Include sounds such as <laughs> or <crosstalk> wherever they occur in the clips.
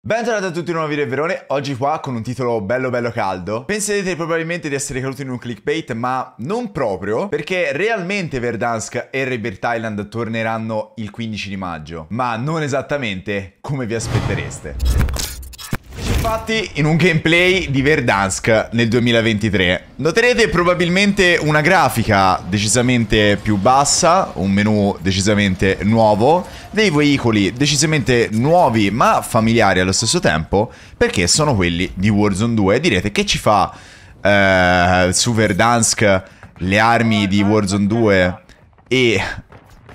Bentornati a tutti in un nuovo video di Verone, oggi qua con un titolo bello bello caldo. Penserete probabilmente di essere caduti in un clickbait, ma non proprio, perché realmente Verdansk e Rebirth Island torneranno il 15 di maggio, ma non esattamente come vi aspettereste infatti in un gameplay di Verdansk nel 2023. Noterete probabilmente una grafica decisamente più bassa, un menu decisamente nuovo, dei veicoli decisamente nuovi ma familiari allo stesso tempo, perché sono quelli di Warzone 2. direte che ci fa eh, su Verdansk le armi di Warzone 2 e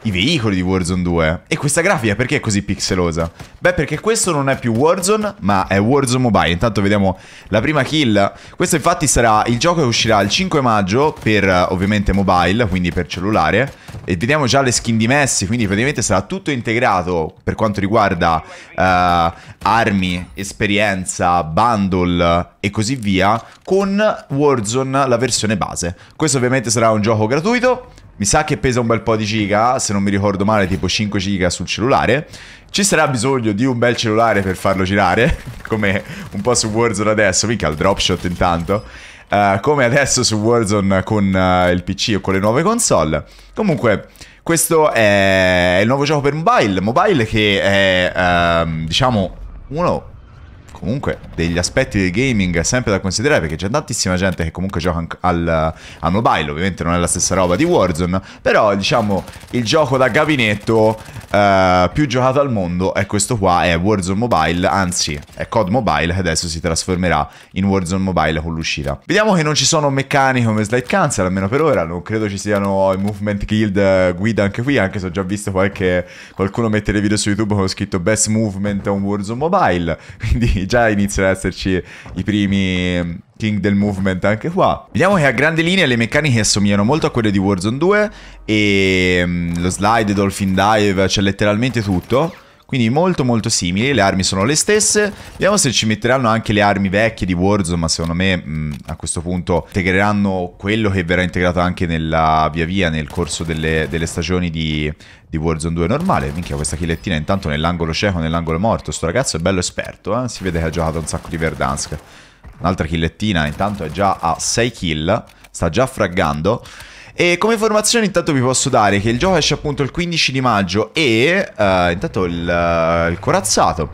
i veicoli di Warzone 2. E questa grafica perché è così pixelosa? Beh, perché questo non è più Warzone, ma è Warzone Mobile. Intanto vediamo la prima kill. Questo infatti sarà il gioco che uscirà il 5 maggio per eh, ovviamente mobile, quindi per cellulare. E vediamo già le skin di Messi, quindi praticamente sarà tutto integrato per quanto riguarda uh, armi, esperienza, bundle e così via, con Warzone la versione base. Questo ovviamente sarà un gioco gratuito mi sa che pesa un bel po' di giga, se non mi ricordo male, tipo 5 giga sul cellulare. Ci sarà bisogno di un bel cellulare per farlo girare, <laughs> come un po' su Warzone adesso, mica il dropshot intanto. Uh, come adesso su Warzone con uh, il PC o con le nuove console. Comunque, questo è il nuovo gioco per mobile, mobile che è, uh, diciamo, uno comunque degli aspetti del gaming sempre da considerare perché c'è tantissima gente che comunque gioca al, al, mobile, ovviamente non è la stessa roba di Warzone, però diciamo il gioco da gabinetto eh, più giocato al mondo è questo qua, è Warzone Mobile, anzi è COD Mobile che adesso si trasformerà in Warzone Mobile con l'uscita. Vediamo che non ci sono meccaniche come Slide Cancel, almeno per ora, non credo ci siano i Movement Guild guida anche qui, anche se ho già visto qualche, qualcuno mettere video su YouTube con scritto Best Movement on Warzone Mobile, <laughs> quindi già iniziano ad esserci i primi ehm, king del movement anche qua. Vediamo che a grandi linee le meccaniche assomigliano molto a quelle di Warzone 2 e ehm, lo slide, dolphin dive, c'è cioè letteralmente tutto. Quindi molto molto simili, le armi sono le stesse. Vediamo se ci metteranno anche le armi vecchie di Warzone, ma secondo me mh, a questo punto integreranno quello che verrà integrato anche nella via via nel corso delle, delle stagioni di, di Warzone 2 normale. Minchia, questa chilettina intanto nell'angolo cieco, nell'angolo morto. Sto ragazzo è bello esperto, eh? si vede che ha giocato un sacco di Verdansk. Un'altra chilettina, intanto è già a 6 kill, sta già fraggando. E come informazione intanto vi posso dare che il gioco esce appunto il 15 di maggio e uh, intanto il, uh, il corazzato.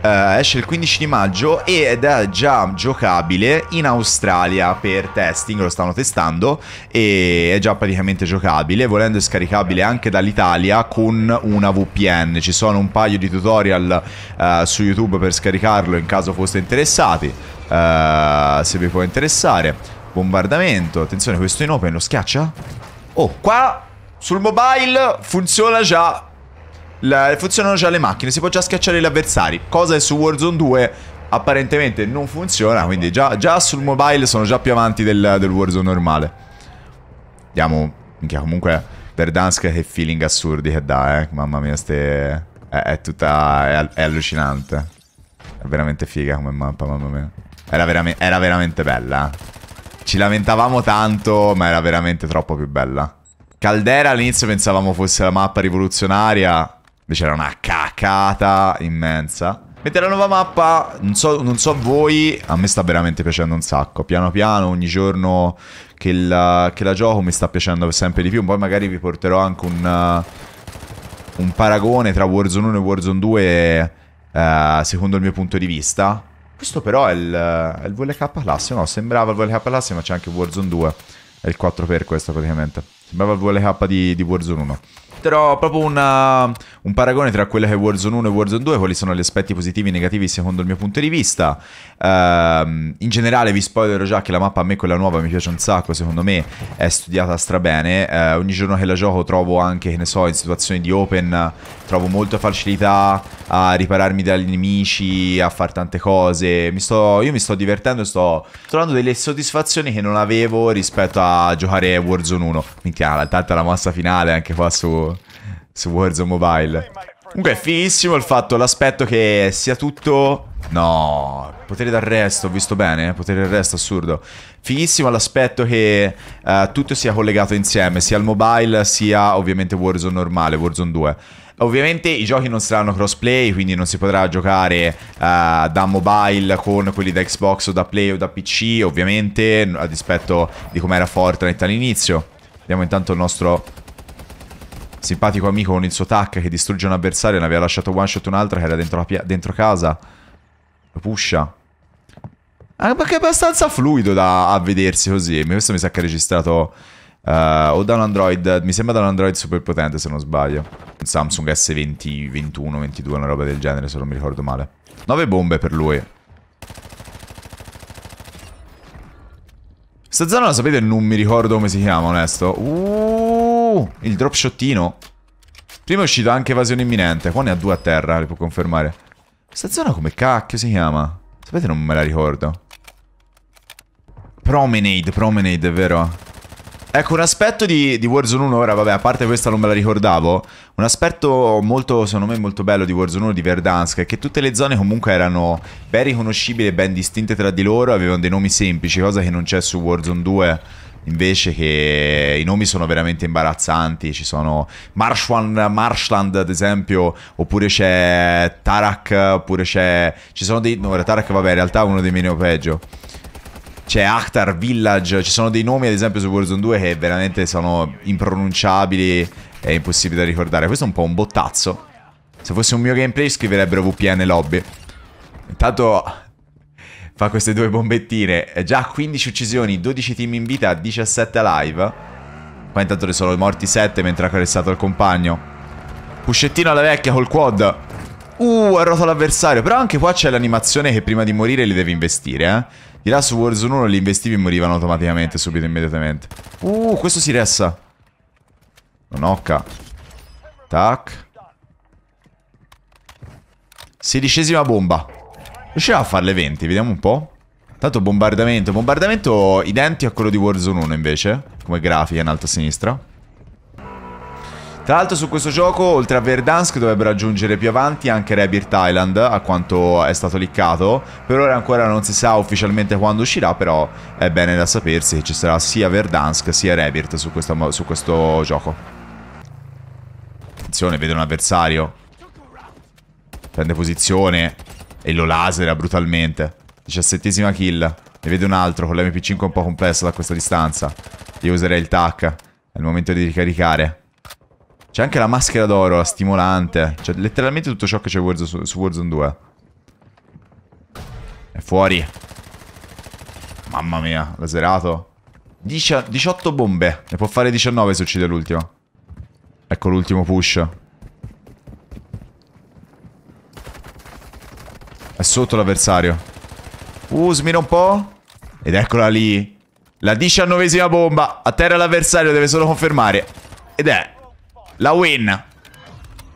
Uh, esce il 15 di maggio ed è già giocabile in Australia per testing, lo stanno testando e è già praticamente giocabile, volendo è scaricabile anche dall'Italia con una VPN. Ci sono un paio di tutorial uh, su YouTube per scaricarlo in caso foste interessati, uh, se vi può interessare. Bombardamento. Attenzione, questo in open lo schiaccia? Oh, qua sul mobile funziona già... La, funzionano già le macchine, si può già schiacciare gli avversari. Cosa è su Warzone 2 apparentemente non funziona, quindi già, già sul mobile sono già più avanti del, del Warzone normale. Vediamo... Minchia, comunque... Per Dansk che feeling assurdi che dà, eh. Mamma mia, ste... È, è tutta... È, è, allucinante. È veramente figa come mappa, mamma mia. Era, vera... Era veramente bella, eh. Ci lamentavamo tanto, ma era veramente troppo più bella. Caldera all'inizio pensavamo fosse la mappa rivoluzionaria, invece era una cacata immensa. Mentre la nuova mappa, non so, non so, voi, a me sta veramente piacendo un sacco. Piano piano, ogni giorno che la, che la gioco mi sta piacendo sempre di più. Poi magari vi porterò anche un, un paragone tra Warzone 1 e Warzone 2 uh, eh, secondo il mio punto di vista. Questo però è il, è il VLK Lazio, no? Sembrava il VLK Lazio, ma c'è anche Warzone 2. È il 4 per questo praticamente. Sembrava il VLK di, di Warzone 1 però proprio una, uh, un paragone tra quello che è Warzone 1 e Warzone 2, quali sono gli aspetti positivi e negativi secondo il mio punto di vista. Uh, in generale vi spoilerò già che la mappa a me quella nuova mi piace un sacco, secondo me è studiata strabene. Uh, ogni giorno che la gioco trovo anche, che ne so, in situazioni di open, trovo molta facilità a ripararmi dagli nemici, a fare tante cose. Mi sto, io mi sto divertendo e sto trovando delle soddisfazioni che non avevo rispetto a giocare Warzone 1. Minchia, tanta la mossa finale anche qua su, su Warzone Mobile. Comunque è fighissimo il fatto, l'aspetto che sia tutto... No, potere d'arresto, ho visto bene, eh, potere d'arresto assurdo. Fighissimo l'aspetto che uh, tutto sia collegato insieme, sia il mobile sia ovviamente Warzone normale, Warzone 2. Ovviamente i giochi non saranno crossplay, quindi non si potrà giocare uh, da mobile con quelli da Xbox o da Play o da PC, ovviamente, a dispetto di come era Fortnite all'inizio. Vediamo intanto il nostro simpatico amico con il suo tac che distrugge un avversario, ne aveva lasciato one shot un'altra che era dentro, dentro casa. Lo pusha. Ah, perché è abbastanza fluido da a vedersi così. Questo mi sa che ha registrato uh, o da un Android, mi sembra da un Android super potente se non sbaglio. Un Samsung S20, 21, 22, una roba del genere se non mi ricordo male. 9 bombe per lui. Questa zona la sapete non mi ricordo come si chiama, onesto. Uh, Uh, il drop Prima è uscito anche evasione imminente. Qua ne ha due a terra, le può confermare. Sta zona come cacchio si chiama? Sapete, non me la ricordo. Promenade, Promenade, è vero? Ecco, un aspetto di, di, Warzone 1, ora vabbè, a parte questa non me la ricordavo, un aspetto molto, secondo me, molto bello di Warzone 1 di Verdansk è che tutte le zone comunque erano ben riconoscibili e ben distinte tra di loro, avevano dei nomi semplici, cosa che non c'è su Warzone 2 invece che i nomi sono veramente imbarazzanti, ci sono Marshland, Marshland ad esempio, oppure c'è Tarak, oppure c'è... ci sono dei... no, Tarak vabbè in realtà è uno dei meno peggio. C'è Akhtar, Village, ci sono dei nomi ad esempio su Warzone 2 che veramente sono impronunciabili e impossibile da ricordare. Questo è un po' un bottazzo. Se fosse un mio gameplay scriverebbero VPN lobby. Intanto fa queste due bombettine. È eh, già 15 uccisioni, 12 team in vita, 17 live. Qua intanto ne sono morti 7 mentre ha caressato il compagno. Puscettino alla vecchia col quad. Uh, ha rotto l'avversario. Però anche qua c'è l'animazione che prima di morire li devi investire, eh. Di là su Warzone 1 li investivi e morivano automaticamente, subito, immediatamente. Uh, questo si ressa. Non occa. Tac. Sedicesima bomba. Riuscirà a farle 20, vediamo un po'. Tanto bombardamento, bombardamento identico a quello di Warzone 1 invece, come grafica in alto a sinistra. Tra l'altro su questo gioco, oltre a Verdansk, dovrebbero aggiungere più avanti anche Rebirth Island, a quanto è stato liccato. Per ora ancora non si sa ufficialmente quando uscirà, però è bene da sapersi che ci sarà sia Verdansk sia Rebirth su questo, su questo gioco. Attenzione, vedo un avversario. Prende posizione. E lo lasera brutalmente. Diciassettesima kill. Ne vedo un altro con l'MP5 un po' complesso da questa distanza. Io userei il TAC. È il momento di ricaricare. C'è anche la maschera d'oro, la stimolante. Cioè, letteralmente tutto ciò che c'è su Warzone 2. È fuori. Mamma mia, laserato. 18 bombe. Ne può fare 19 se uccide l'ultimo. Ecco l'ultimo push. È sotto l'avversario. Uh, smira un po'. Ed eccola lì. La diciannovesima bomba. A terra l'avversario, deve solo confermare. Ed è la win.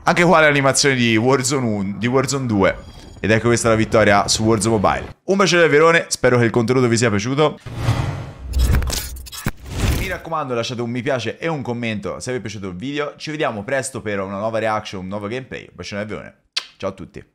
Anche qua l'animazione di Warzone di Warzone 2. Ed ecco questa la vittoria su Warzone Mobile. Un bacione del Verone, spero che il contenuto vi sia piaciuto. Mi raccomando lasciate un mi piace e un commento se vi è piaciuto il video. Ci vediamo presto per una nuova reaction, un nuovo gameplay. Un bacione al Verone. Ciao a tutti.